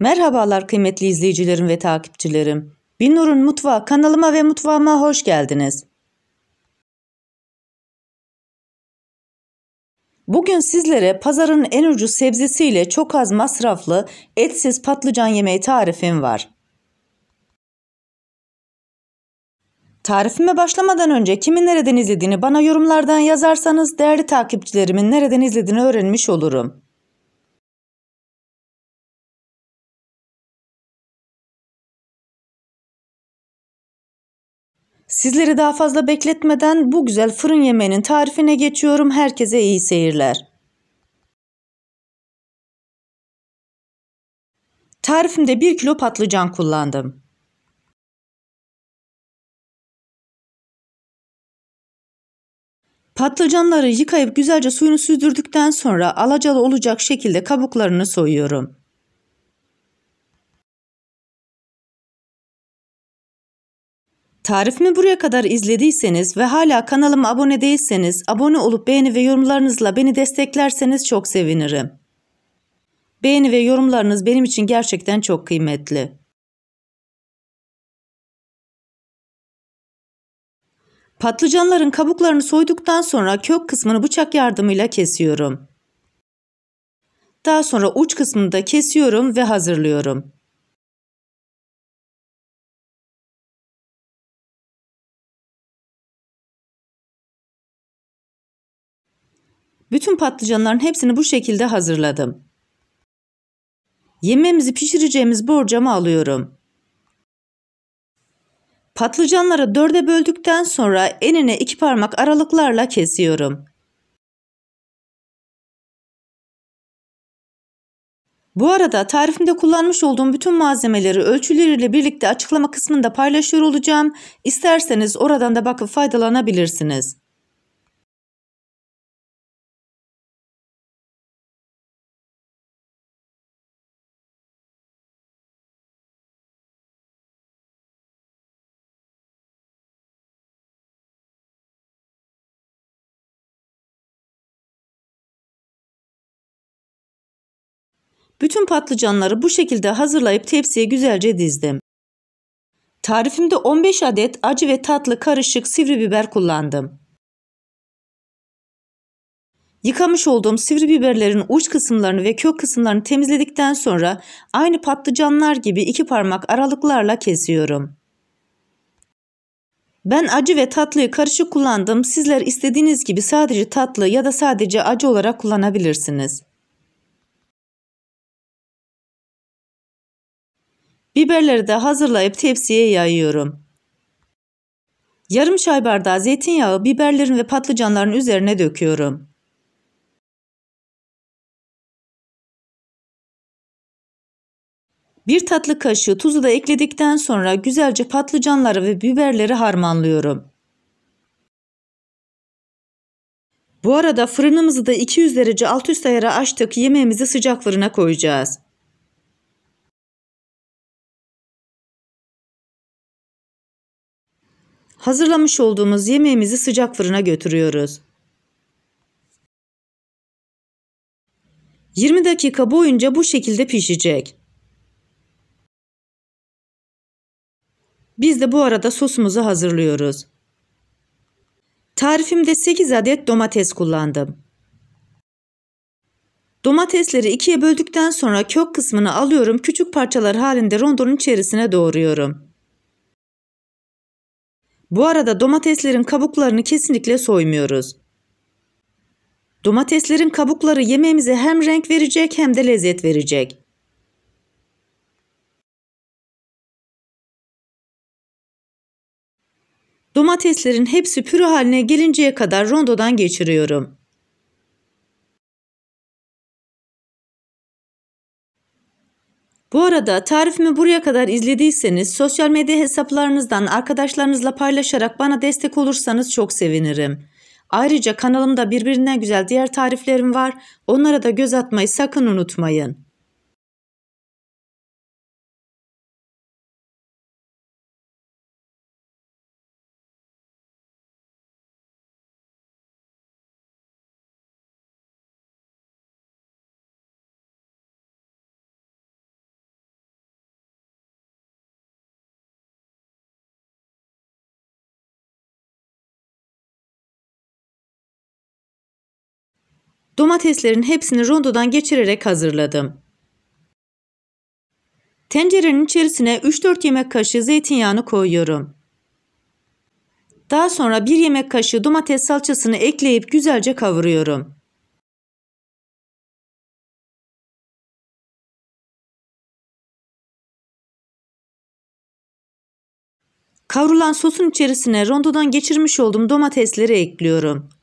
Merhabalar kıymetli izleyicilerim ve takipçilerim. Binur'un Mutfağı kanalıma ve mutfağıma hoş geldiniz. Bugün sizlere pazarın en ucuz sebzesiyle çok az masraflı etsiz patlıcan yemeği tarifim var. Tarifime başlamadan önce kimin nereden izlediğini bana yorumlardan yazarsanız değerli takipçilerimin nereden izlediğini öğrenmiş olurum. Sizleri daha fazla bekletmeden bu güzel fırın yemeğinin tarifine geçiyorum. Herkese iyi seyirler. Tarifimde 1 kilo patlıcan kullandım. Patlıcanları yıkayıp güzelce suyunu süzdürdükten sonra alacalı olacak şekilde kabuklarını soyuyorum. Tarifimi buraya kadar izlediyseniz ve hala kanalıma abone değilseniz abone olup beğeni ve yorumlarınızla beni desteklerseniz çok sevinirim. Beğeni ve yorumlarınız benim için gerçekten çok kıymetli. Patlıcanların kabuklarını soyduktan sonra kök kısmını bıçak yardımıyla kesiyorum. Daha sonra uç kısmını da kesiyorum ve hazırlıyorum. Bütün patlıcanların hepsini bu şekilde hazırladım. Yemeğimizi pişireceğimiz borcamı alıyorum. Patlıcanları dörde böldükten sonra enine iki parmak aralıklarla kesiyorum. Bu arada tarifimde kullanmış olduğum bütün malzemeleri ölçüleriyle birlikte açıklama kısmında paylaşıyor olacağım. İsterseniz oradan da bakıp faydalanabilirsiniz. Bütün patlıcanları bu şekilde hazırlayıp tepsiye güzelce dizdim. Tarifimde 15 adet acı ve tatlı karışık sivri biber kullandım. Yıkamış olduğum sivri biberlerin uç kısımlarını ve kök kısımlarını temizledikten sonra aynı patlıcanlar gibi iki parmak aralıklarla kesiyorum. Ben acı ve tatlıyı karışık kullandım. Sizler istediğiniz gibi sadece tatlı ya da sadece acı olarak kullanabilirsiniz. Biberleri de hazırlayıp tepsiye yayıyorum. Yarım çay bardağı zeytinyağı biberlerin ve patlıcanların üzerine döküyorum. Bir tatlı kaşığı tuzu da ekledikten sonra güzelce patlıcanları ve biberleri harmanlıyorum. Bu arada fırınımızı da 200 derece alt üst ayara açtık yemeğimizi sıcak fırına koyacağız. Hazırlamış olduğumuz yemeğimizi sıcak fırına götürüyoruz. 20 dakika boyunca bu şekilde pişecek. Biz de bu arada sosumuzu hazırlıyoruz. Tarifimde 8 adet domates kullandım. Domatesleri ikiye böldükten sonra kök kısmını alıyorum küçük parçalar halinde rondonun içerisine doğruyorum. Bu arada domateslerin kabuklarını kesinlikle soymuyoruz. Domateslerin kabukları yemeğimize hem renk verecek hem de lezzet verecek. Domateslerin hepsi püre haline gelinceye kadar rondodan geçiriyorum. Bu arada tarifimi buraya kadar izlediyseniz sosyal medya hesaplarınızdan arkadaşlarınızla paylaşarak bana destek olursanız çok sevinirim. Ayrıca kanalımda birbirinden güzel diğer tariflerim var. Onlara da göz atmayı sakın unutmayın. Domateslerin hepsini rondodan geçirerek hazırladım. Tencerenin içerisine 3-4 yemek kaşığı zeytinyağını koyuyorum. Daha sonra 1 yemek kaşığı domates salçasını ekleyip güzelce kavuruyorum. Kavrulan sosun içerisine rondodan geçirmiş olduğum domatesleri ekliyorum.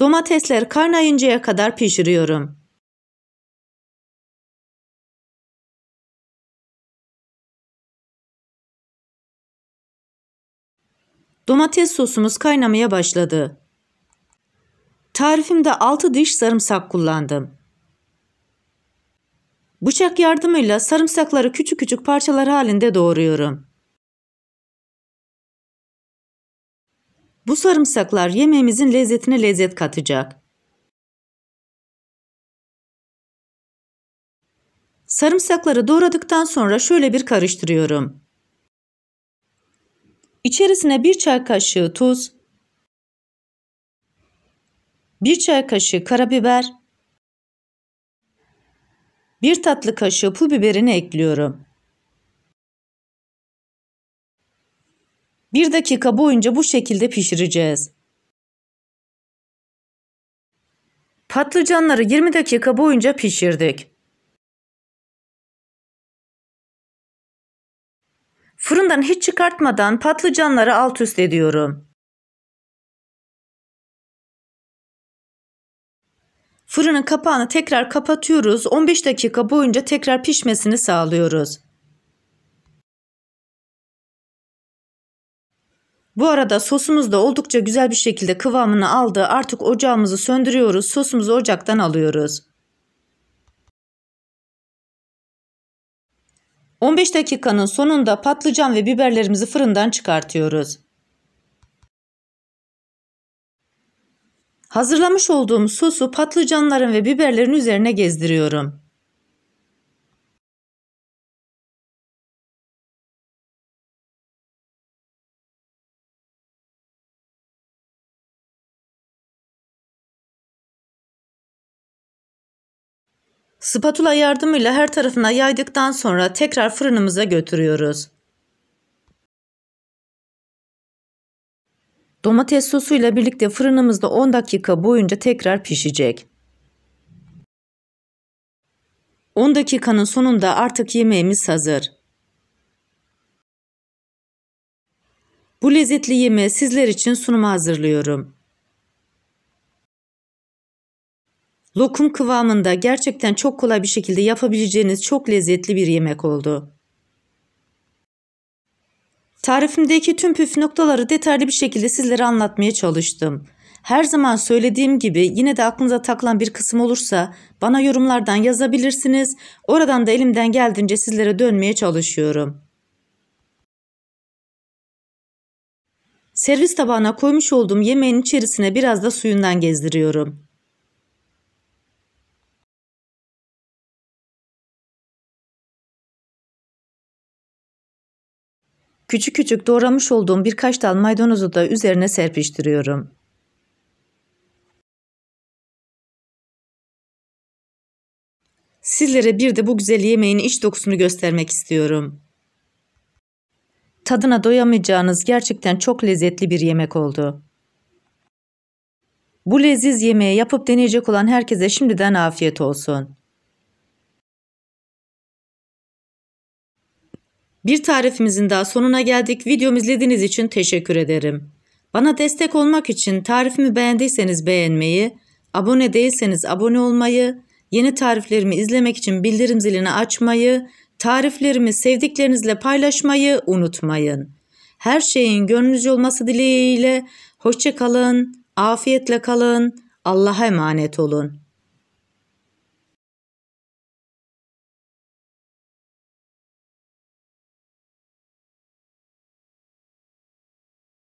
Domatesler kaynayıncaya kadar pişiriyorum. Domates sosumuz kaynamaya başladı. Tarifimde 6 diş sarımsak kullandım. Bıçak yardımıyla sarımsakları küçük küçük parçalar halinde doğruyorum. Bu sarımsaklar yemeğimizin lezzetine lezzet katacak. Sarımsakları doğradıktan sonra şöyle bir karıştırıyorum. İçerisine bir çay kaşığı tuz, bir çay kaşığı karabiber, bir tatlı kaşığı pul biberini ekliyorum. Bir dakika boyunca bu şekilde pişireceğiz. Patlıcanları 20 dakika boyunca pişirdik. Fırından hiç çıkartmadan patlıcanları alt üst ediyorum. Fırının kapağını tekrar kapatıyoruz. 15 dakika boyunca tekrar pişmesini sağlıyoruz. Bu arada sosumuz da oldukça güzel bir şekilde kıvamını aldı. Artık ocağımızı söndürüyoruz. Sosumuzu ocaktan alıyoruz. 15 dakikanın sonunda patlıcan ve biberlerimizi fırından çıkartıyoruz. Hazırlamış olduğum sosu patlıcanların ve biberlerin üzerine gezdiriyorum. Spatula yardımıyla her tarafına yaydıktan sonra tekrar fırınımıza götürüyoruz. Domates sosuyla birlikte fırınımızda 10 dakika boyunca tekrar pişecek. 10 dakikanın sonunda artık yemeğimiz hazır. Bu lezzetli yemeği sizler için sunuma hazırlıyorum. Lokum kıvamında gerçekten çok kolay bir şekilde yapabileceğiniz çok lezzetli bir yemek oldu. Tarifimdeki tüm püf noktaları detaylı bir şekilde sizlere anlatmaya çalıştım. Her zaman söylediğim gibi yine de aklınıza takılan bir kısım olursa bana yorumlardan yazabilirsiniz. Oradan da elimden geldiğince sizlere dönmeye çalışıyorum. Servis tabağına koymuş olduğum yemeğin içerisine biraz da suyundan gezdiriyorum. Küçük küçük doğramış olduğum birkaç dal maydanozu da üzerine serpiştiriyorum. Sizlere bir de bu güzel yemeğin iç dokusunu göstermek istiyorum. Tadına doyamayacağınız gerçekten çok lezzetli bir yemek oldu. Bu leziz yemeği yapıp deneyecek olan herkese şimdiden afiyet olsun. Bir tarifimizin daha sonuna geldik. Videomu izlediğiniz için teşekkür ederim. Bana destek olmak için tarifimi beğendiyseniz beğenmeyi, abone değilseniz abone olmayı, yeni tariflerimi izlemek için bildirim zilini açmayı, tariflerimi sevdiklerinizle paylaşmayı unutmayın. Her şeyin gönlünüzce olması dileğiyle hoşçakalın, afiyetle kalın, Allah'a emanet olun.